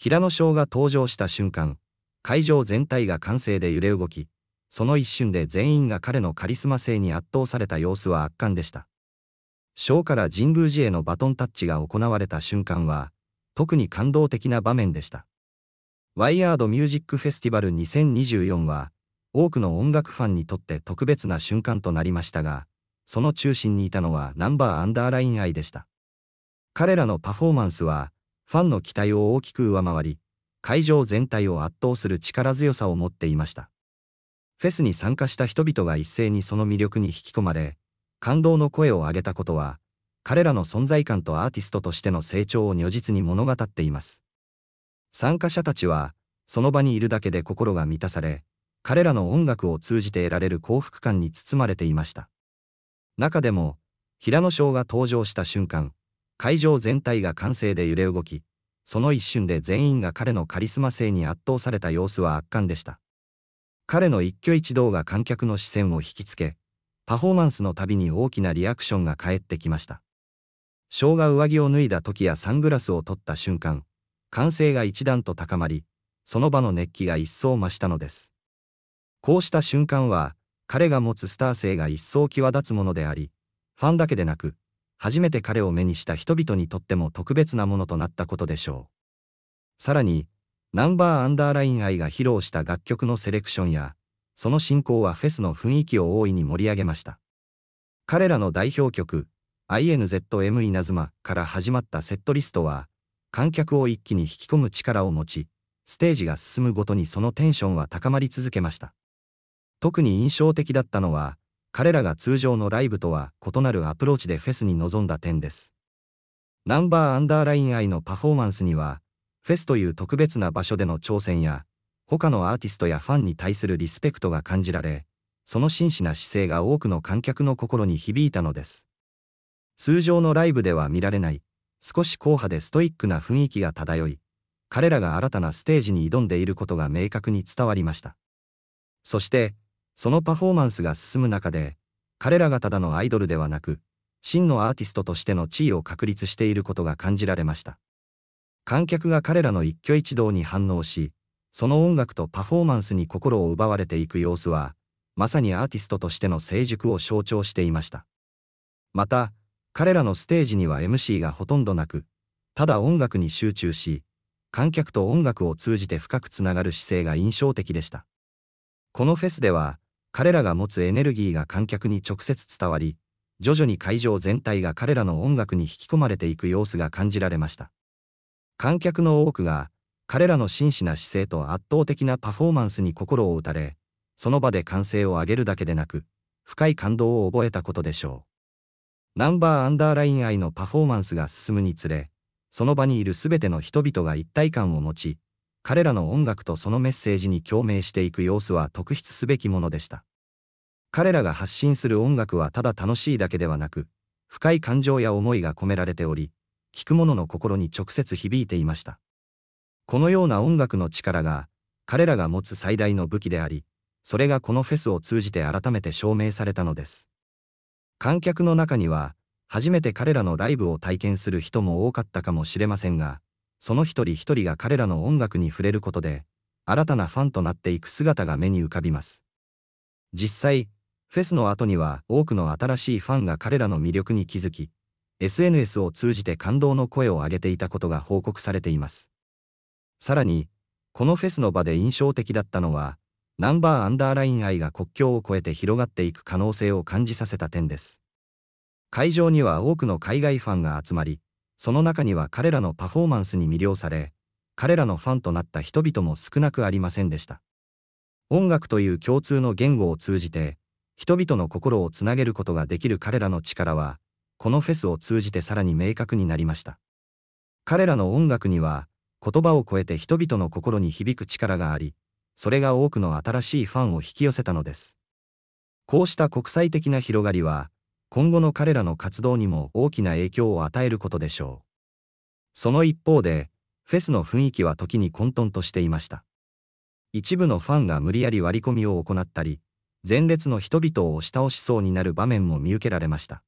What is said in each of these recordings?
平野翔が登場した瞬間、会場全体が歓声で揺れ動き、その一瞬で全員が彼のカリスマ性に圧倒された様子は圧巻でした。翔から神宮寺へのバトンタッチが行われた瞬間は、特に感動的な場面でした。ワイヤードミュージックフェスティバル2024は、多くの音楽ファンにとって特別な瞬間となりましたが、その中心にいたのはナンバーアンダーライン愛でした。彼らのパフォーマンスは、ファンの期待を大きく上回り、会場全体を圧倒する力強さを持っていました。フェスに参加した人々が一斉にその魅力に引き込まれ、感動の声を上げたことは、彼らの存在感とアーティストとしての成長を如実に物語っています。参加者たちは、その場にいるだけで心が満たされ、彼らの音楽を通じて得られる幸福感に包まれていました。中でも、平野翔が登場した瞬間、会場全体が歓声で揺れ動き、その一瞬で全員が彼のカリスマ性に圧倒された様子は圧巻でした。彼の一挙一動が観客の視線を引きつけ、パフォーマンスのたびに大きなリアクションが返ってきました。ショウが上着を脱いだ時やサングラスを取った瞬間、歓声が一段と高まり、その場の熱気が一層増したのです。こうした瞬間は、彼が持つスター性が一層際立つものであり、ファンだけでなく、初めて彼を目にした人々にとっても特別なものとなったことでしょう。さらに、ナンバーアンダーライン愛が披露した楽曲のセレクションや、その進行はフェスの雰囲気を大いに盛り上げました。彼らの代表曲、INZM 稲妻から始まったセットリストは、観客を一気に引き込む力を持ち、ステージが進むごとにそのテンションは高まり続けました。特に印象的だったのは、彼らが通常のライブとは異なるアプローチでフェスに臨んだ点です。ナンバーアンダーライン愛のパフォーマンスには、フェスという特別な場所での挑戦や、他のアーティストやファンに対するリスペクトが感じられ、その真摯な姿勢が多くの観客の心に響いたのです。通常のライブでは見られない、少し硬派でストイックな雰囲気が漂い、彼らが新たなステージに挑んでいることが明確に伝わりました。そして、そのパフォーマンスが進む中で、彼らがただのアイドルではなく、真のアーティストとしての地位を確立していることが感じられました。観客が彼らの一挙一動に反応し、その音楽とパフォーマンスに心を奪われていく様子は、まさにアーティストとしての成熟を象徴していました。また、彼らのステージには MC がほとんどなく、ただ音楽に集中し、観客と音楽を通じて深くつながる姿勢が印象的でした。このフェスでは、彼らが持つエネルギーが観客に直接伝わり、徐々に会場全体が彼らの音楽に引き込まれていく様子が感じられました。観客の多くが、彼らの真摯な姿勢と圧倒的なパフォーマンスに心を打たれ、その場で歓声を上げるだけでなく、深い感動を覚えたことでしょう。ナンバーアンダーライン愛のパフォーマンスが進むにつれ、その場にいるすべての人々が一体感を持ち、彼らの音楽とそのメッセージに共鳴していく様子は特筆すべきものでした。彼らが発信する音楽はただ楽しいだけではなく、深い感情や思いが込められており、聴く者の心に直接響いていました。このような音楽の力が、彼らが持つ最大の武器であり、それがこのフェスを通じて改めて証明されたのです。観客の中には、初めて彼らのライブを体験する人も多かったかもしれませんが、その一人一人が彼らの音楽に触れることで、新たなファンとなっていく姿が目に浮かびます。実際、フェスの後には多くの新しいファンが彼らの魅力に気づき、SNS を通じて感動の声を上げていたことが報告されています。さらに、このフェスの場で印象的だったのは、ナンバーアンダーライン愛が国境を越えて広がっていく可能性を感じさせた点です。会場には多くの海外ファンが集まり、その中には彼らのパフォーマンスに魅了され、彼らのファンとなった人々も少なくありませんでした。音楽という共通の言語を通じて、人々の心をつなげることができる彼らの力は、このフェスを通じてさらに明確になりました。彼らの音楽には、言葉を超えて人々の心に響く力があり、それが多くの新しいファンを引き寄せたのです。こうした国際的な広がりは、今後の彼らの活動にも大きな影響を与えることでしょう。その一方で、フェスの雰囲気は時に混沌としていました。一部のファンが無理やり割り込みを行ったり、前列の人々を押し倒しそうになる場面も見受けられました。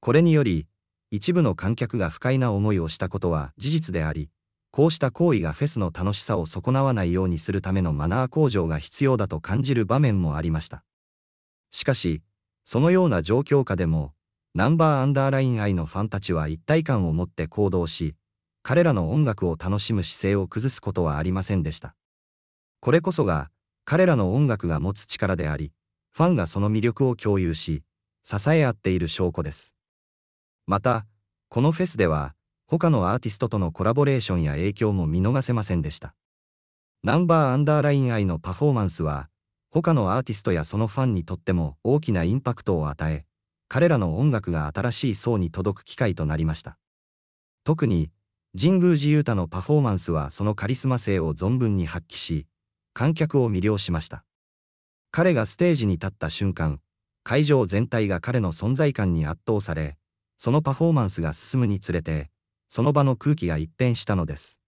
これにより、一部の観客が不快な思いをしたことは事実であり、こうした行為がフェスの楽しさを損なわないようにするためのマナー向上が必要だと感じる場面もありました。しかし、そのような状況下でも、ナンバーアンダーライン愛のファンたちは一体感を持って行動し、彼らの音楽を楽しむ姿勢を崩すことはありませんでした。これこそが、彼らの音楽が持つ力であり、ファンがその魅力を共有し、支え合っている証拠です。また、このフェスでは、他のアーティストとのコラボレーションや影響も見逃せませんでした。ナンバーアンダーライン愛のパフォーマンスは、他のアーティストやそのファンにとっても大きなインパクトを与え、彼らの音楽が新しい層に届く機会となりました。特に、神宮寺勇太のパフォーマンスはそのカリスマ性を存分に発揮し、観客を魅了しました。彼がステージに立った瞬間、会場全体が彼の存在感に圧倒され、そのパフォーマンスが進むにつれて、その場の空気が一変したのです。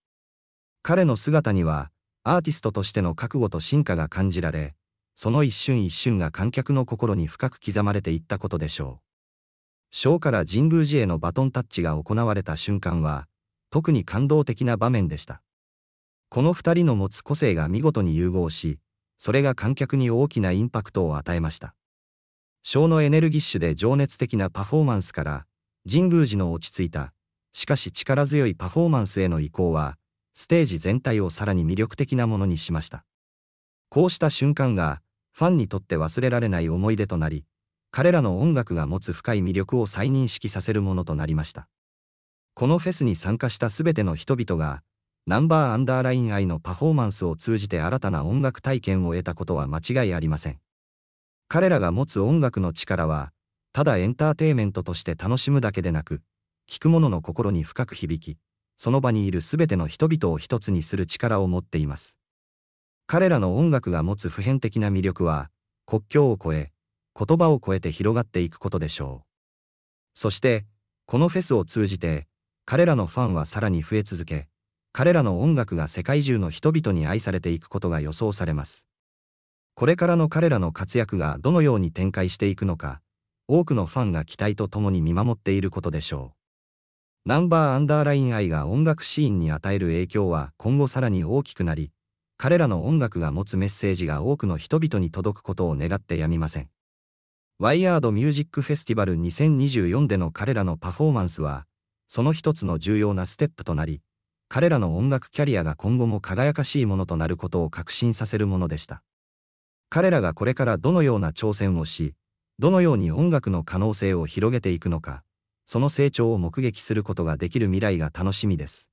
彼の姿には、アーティストとしての覚悟と進化が感じられ、その一瞬一瞬が観客の心に深く刻まれていったことでしょう。小から神宮寺へのバトンタッチが行われた瞬間は、特に感動的な場面でした。この二人の持つ個性が見事に融合し、それが観客に大きなインパクトを与えました。小のエネルギッシュで情熱的なパフォーマンスから、神宮寺の落ち着いた、しかし力強いパフォーマンスへの移行は、ステージ全体をさらに魅力的なものにしました。こうした瞬間が、ファンにとって忘れられない思い出となり、彼らの音楽が持つ深い魅力を再認識させるものとなりました。このフェスに参加したすべての人々が、ナンバーアンダーライン愛のパフォーマンスを通じて新たな音楽体験を得たことは間違いありません。彼らが持つ音楽の力は、ただエンターテイメントとして楽しむだけでなく、聴く者の心に深く響き、その場にいるすべての人々を一つにする力を持っています。彼らの音楽が持つ普遍的な魅力は、国境を越え、言葉を越えて広がっていくことでしょう。そして、このフェスを通じて、彼らのファンはさらに増え続け、彼らの音楽が世界中の人々に愛されていくことが予想されます。これからの彼らの活躍がどのように展開していくのか、多くのファンが期待とともに見守っていることでしょう。ナンバーアンダーライン愛が音楽シーンに与える影響は今後さらに大きくなり、彼らの音楽が持つメッセージが多くの人々に届くことを願ってやみません。ワイヤードミュージックフェスティバル2024での彼らのパフォーマンスは、その一つの重要なステップとなり、彼らの音楽キャリアが今後も輝かしいものとなることを確信させるものでした。彼らがこれからどのような挑戦をし、どのように音楽の可能性を広げていくのか、その成長を目撃することができる未来が楽しみです。